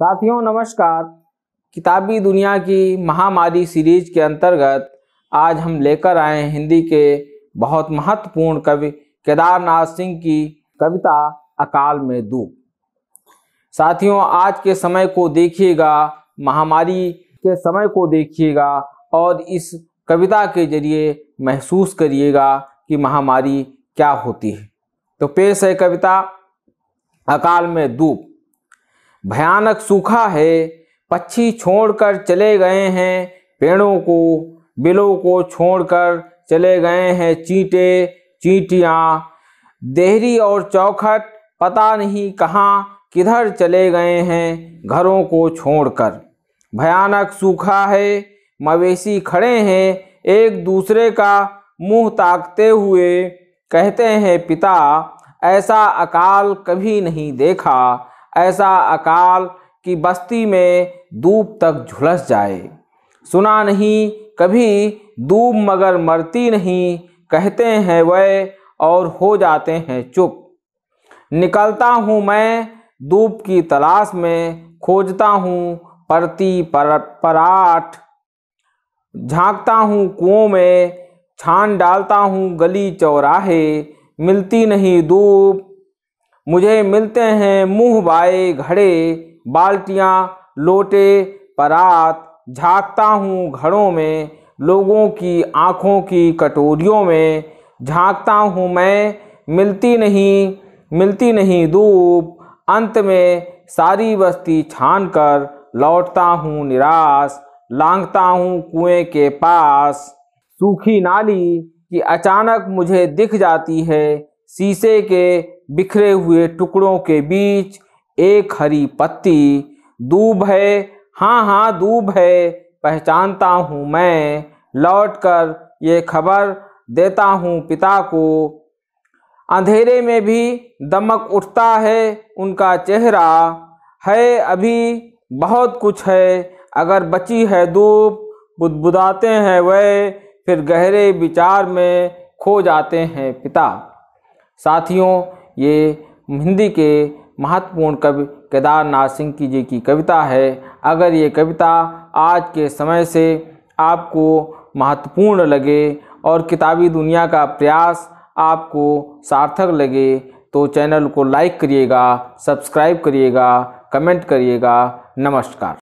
साथियों नमस्कार किताबी दुनिया की महामारी सीरीज के अंतर्गत आज हम लेकर आए हिंदी के बहुत महत्वपूर्ण कवि केदारनाथ सिंह की कविता अकाल में दूप साथियों आज के समय को देखिएगा महामारी के समय को देखिएगा और इस कविता के जरिए महसूस करिएगा कि महामारी क्या होती है तो पेश है कविता अकाल में दूप भयानक सूखा है पक्षी छोड़कर चले गए हैं पेड़ों को बिलों को छोड़कर चले गए हैं चींटे चींटियाँ देहरी और चौखट पता नहीं कहाँ किधर चले गए हैं घरों को छोड़कर भयानक सूखा है मवेशी खड़े हैं एक दूसरे का मुंह ताकते हुए कहते हैं पिता ऐसा अकाल कभी नहीं देखा ऐसा अकाल कि बस्ती में दूब तक झुलस जाए सुना नहीं कभी दूब मगर मरती नहीं कहते हैं वह और हो जाते हैं चुप निकलता हूँ मैं दूब की तलाश में खोजता हूँ परती पर पराठ झांकता हूँ कुओं में छान डालता हूँ गली चौराहे मिलती नहीं दूब मुझे मिलते हैं मुँह बाए घड़े बाल्टियाँ लोटे परात झाँकता हूँ घड़ों में लोगों की आँखों की कटोरियों में झाँकता हूँ मैं मिलती नहीं मिलती नहीं धूप अंत में सारी बस्ती छान कर लौटता हूँ निराश लांगता हूँ कुएं के पास सूखी नाली कि अचानक मुझे दिख जाती है शीशे के बिखरे हुए टुकड़ों के बीच एक हरी पत्ती दूब है हाँ हाँ दूब है पहचानता हूँ मैं लौट कर ये खबर देता हूँ पिता को अंधेरे में भी दमक उठता है उनका चेहरा है अभी बहुत कुछ है अगर बची है धूप बुदबुदाते हैं वह फिर गहरे विचार में खो जाते हैं पिता साथियों ये हिंदी के महत्वपूर्ण कवि केदारनाथ सिंह की जी की कविता है अगर ये कविता आज के समय से आपको महत्वपूर्ण लगे और किताबी दुनिया का प्रयास आपको सार्थक लगे तो चैनल को लाइक करिएगा सब्सक्राइब करिएगा कमेंट करिएगा नमस्कार